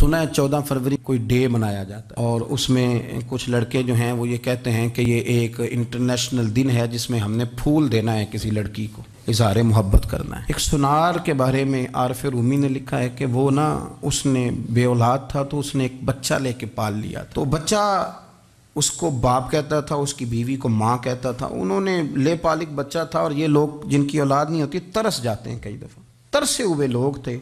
सुना है चौदह फरवरी कोई डे मनाया जाता है और उसमें कुछ लड़के जो हैं वो ये कहते हैं कि ये एक इंटरनेशनल दिन है जिसमें हमने फूल देना है किसी लड़की को इजहार मोहब्बत करना है एक सुनार के बारे में आरफ रूमी ने लिखा है कि वो ना उसने बे औलाद था तो उसने एक बच्चा लेके पाल लिया तो बच्चा उसको बाप कहता था उसकी बीवी को माँ कहता था उन्होंने ले पालिक बच्चा था और ये लोग जिनकी औलाद नहीं होती तरस जाते हैं कई दफ़ा तरसे हुए लोग थे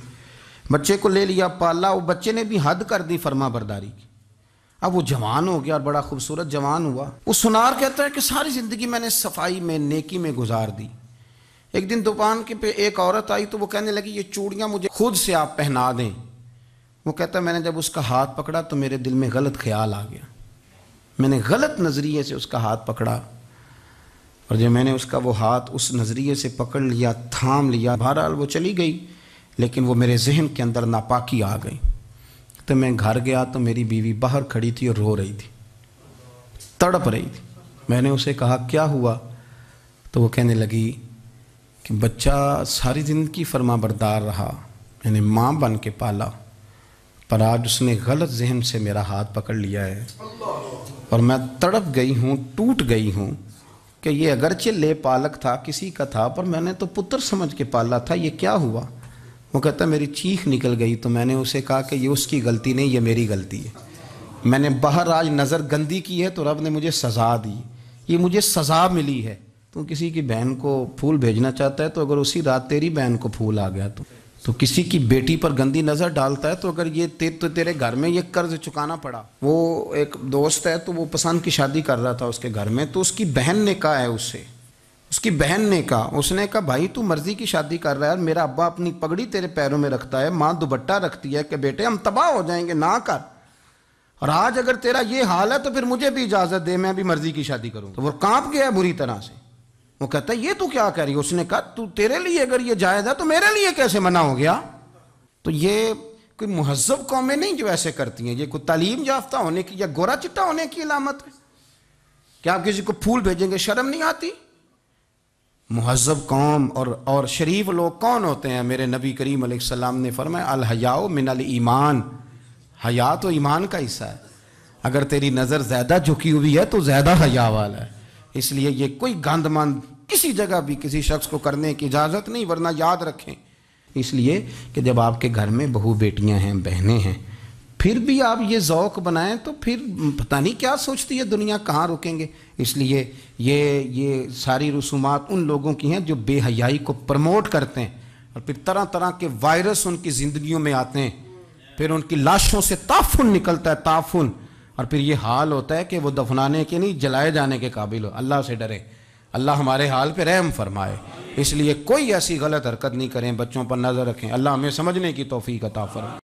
बच्चे को ले लिया पाला वो बच्चे ने भी हद कर दी फरमा बरदारी की अब वो जवान हो गया और बड़ा खूबसूरत जवान हुआ वो सुनार कहता है कि सारी ज़िंदगी मैंने सफाई में नेकी में गुजार दी एक दिन दुकान के पे एक औरत आई तो वो कहने लगी ये चूड़ियाँ मुझे खुद से आप पहना दें वो कहता है मैंने जब उसका हाथ पकड़ा तो मेरे दिल में गलत ख्याल आ गया मैंने गलत नज़रिए से उसका हाथ पकड़ा और जब मैंने उसका वो हाथ उस नज़रिए से पकड़ लिया थाम लिया बहरहाल वो चली गई लेकिन वो मेरे जहन के अंदर नापाकी आ गई तो मैं घर गया तो मेरी बीवी बाहर खड़ी थी और रो रही थी तड़प रही थी मैंने उसे कहा क्या हुआ तो वो कहने लगी कि बच्चा सारी ज़िंदगी फरमा बरदार रहा मैंने माँ बन के पाला पर आज उसने गलत जहन से मेरा हाथ पकड़ लिया है और मैं तड़प गई हूँ टूट गई हूँ कि ये अगरचे ले पालक था किसी का था पर मैंने तो पुत्र समझ के पाला था ये क्या हुआ वो कहता मेरी चीख निकल गई तो मैंने उसे कहा कि ये उसकी गलती नहीं ये मेरी गलती है मैंने बाहर आज नज़र गंदी की है तो रब ने मुझे सज़ा दी ये मुझे सज़ा मिली है तू किसी की बहन को फूल भेजना चाहता है तो अगर उसी रात तेरी बहन को फूल आ गया तो तो किसी की बेटी पर गंदी नज़र डालता है तो अगर ये ते, तो तेरे घर में ये कर्ज चुकाना पड़ा वो एक दोस्त है तो वो पसंद की शादी कर रहा था उसके घर में तो उसकी बहन ने कहा है उससे उसकी बहन ने कहा उसने कहा भाई तू मर्जी की शादी कर रहा है और मेरा अब्बा अपनी पगड़ी तेरे पैरों में रखता है माँ दुबट्टा रखती है कि बेटे हम तबाह हो जाएंगे ना कर और आज अगर तेरा ये हाल है तो फिर मुझे भी इजाजत दे मैं भी मर्जी की शादी करूँ तो वो कांप गया बुरी तरह से वो कहता है ये तू क्या कह रही उसने कहा तू तेरे लिए अगर ये जायज़ है तो मेरे लिए कैसे मना हो गया तो ये कोई महजब कौमें नहीं जो ऐसे करती हैं ये कोई तालीम याफ्ता होने की या गोरा चिट्टा होने की अलामत है क्या आप किसी को फूल भेजेंगे शर्म नहीं आती महजब कौम और और शरीफ लोग कौन होते हैं मेरे नबी करीम सलाम ने फरमाया अलहयाओ मिनल ईमान हया तो ईमान का हिस्सा है अगर तेरी नज़र ज़्यादा झुकी हुई है तो ज़्यादा हया वाला है इसलिए ये कोई गंद मंद किसी जगह भी किसी शख्स को करने की इजाज़त नहीं वरना याद रखें इसलिए कि जब आपके घर में बहू बेटियां हैं बहनें हैं फिर भी आप ये ओक़ बनाएं तो फिर पता नहीं क्या सोचती है दुनिया कहाँ रुकेंगे इसलिए ये ये सारी रसूमात उन लोगों की हैं जो बेहयाई को प्रमोट करते हैं और फिर तरह तरह के वायरस उनकी ज़िंदगियों में आते हैं फिर उनकी लाशों से ताफुन निकलता है ताफुन और फिर ये हाल होता है कि वो दफनाने के नहीं जलाए जाने के काबिल हो अल्लाह से डरे अल्लाह हमारे हाल पर रहम फरमाए इसलिए कोई ऐसी गलत हरकत नहीं करें बच्चों पर नज़र रखें अल्लाह हमें समझने की तोफ़ी का ताफ़र